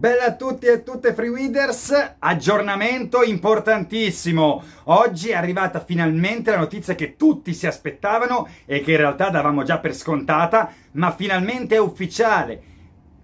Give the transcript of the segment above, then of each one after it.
Bella a tutti e a tutte Freeweeders, aggiornamento importantissimo. Oggi è arrivata finalmente la notizia che tutti si aspettavano e che in realtà davamo già per scontata, ma finalmente è ufficiale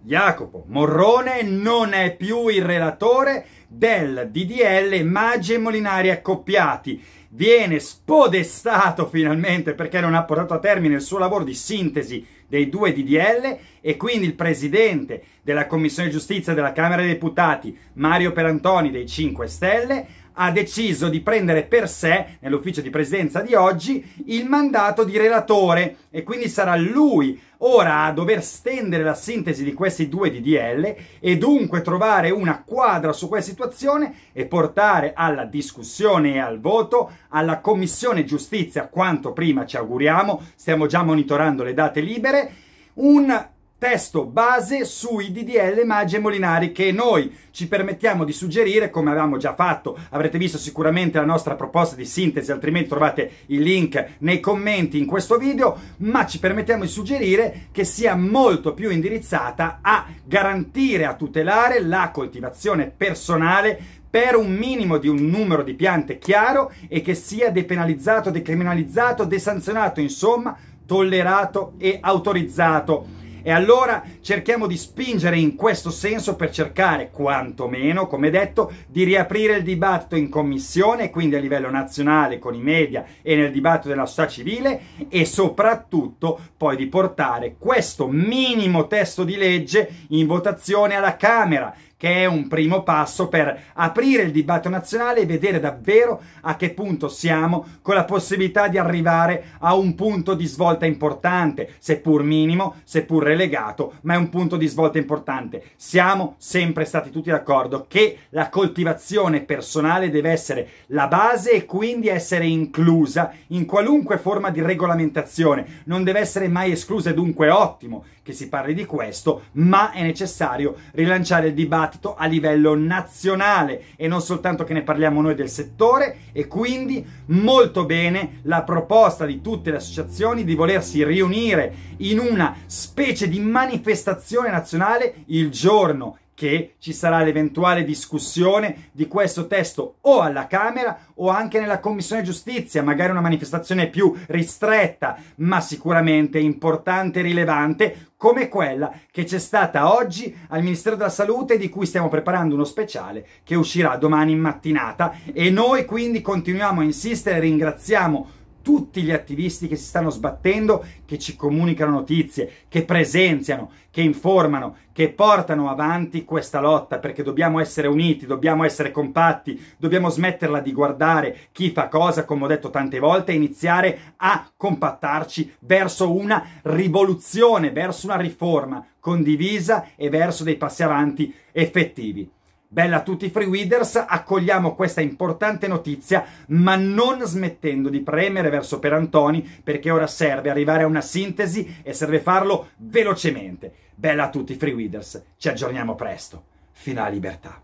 Jacopo Morrone non è più il relatore del DDL Maggi e Molinari accoppiati. Viene spodestato finalmente perché non ha portato a termine il suo lavoro di sintesi dei due DDL e quindi il presidente della Commissione Giustizia della Camera dei Deputati, Mario Perantoni dei 5 Stelle, ha deciso di prendere per sé, nell'ufficio di presidenza di oggi, il mandato di relatore e quindi sarà lui ora a dover stendere la sintesi di questi due DDL e dunque trovare una quadra su questa situazione e portare alla discussione e al voto alla Commissione Giustizia quanto prima ci auguriamo, stiamo già monitorando le date libere, un testo base sui DDL Maggi e Molinari che noi ci permettiamo di suggerire, come avevamo già fatto, avrete visto sicuramente la nostra proposta di sintesi, altrimenti trovate il link nei commenti in questo video, ma ci permettiamo di suggerire che sia molto più indirizzata a garantire, a tutelare la coltivazione personale per un minimo di un numero di piante chiaro e che sia depenalizzato, decriminalizzato, desanzionato, insomma, tollerato e autorizzato e allora cerchiamo di spingere in questo senso per cercare, quantomeno, come detto, di riaprire il dibattito in commissione, quindi a livello nazionale con i media e nel dibattito della società civile e soprattutto poi di portare questo minimo testo di legge in votazione alla Camera che è un primo passo per aprire il dibattito nazionale e vedere davvero a che punto siamo, con la possibilità di arrivare a un punto di svolta importante, seppur minimo, seppur relegato, ma è un punto di svolta importante. Siamo sempre stati tutti d'accordo che la coltivazione personale deve essere la base e quindi essere inclusa in qualunque forma di regolamentazione, non deve essere mai esclusa, dunque ottimo che si parli di questo, ma è necessario rilanciare il dibattito impatto a livello nazionale e non soltanto che ne parliamo noi del settore e quindi molto bene la proposta di tutte le associazioni di volersi riunire in una specie di manifestazione nazionale il giorno che ci sarà l'eventuale discussione di questo testo o alla Camera o anche nella Commissione Giustizia, magari una manifestazione più ristretta, ma sicuramente importante e rilevante, come quella che c'è stata oggi al Ministero della Salute, di cui stiamo preparando uno speciale che uscirà domani in mattinata. E noi quindi continuiamo a insistere, e ringraziamo tutti gli attivisti che si stanno sbattendo, che ci comunicano notizie, che presenziano, che informano, che portano avanti questa lotta perché dobbiamo essere uniti, dobbiamo essere compatti, dobbiamo smetterla di guardare chi fa cosa, come ho detto tante volte, e iniziare a compattarci verso una rivoluzione, verso una riforma condivisa e verso dei passi avanti effettivi. Bella a tutti i free readers, accogliamo questa importante notizia, ma non smettendo di premere verso Perantoni, perché ora serve arrivare a una sintesi e serve farlo velocemente. Bella a tutti i free readers, ci aggiorniamo presto. Fino alla libertà.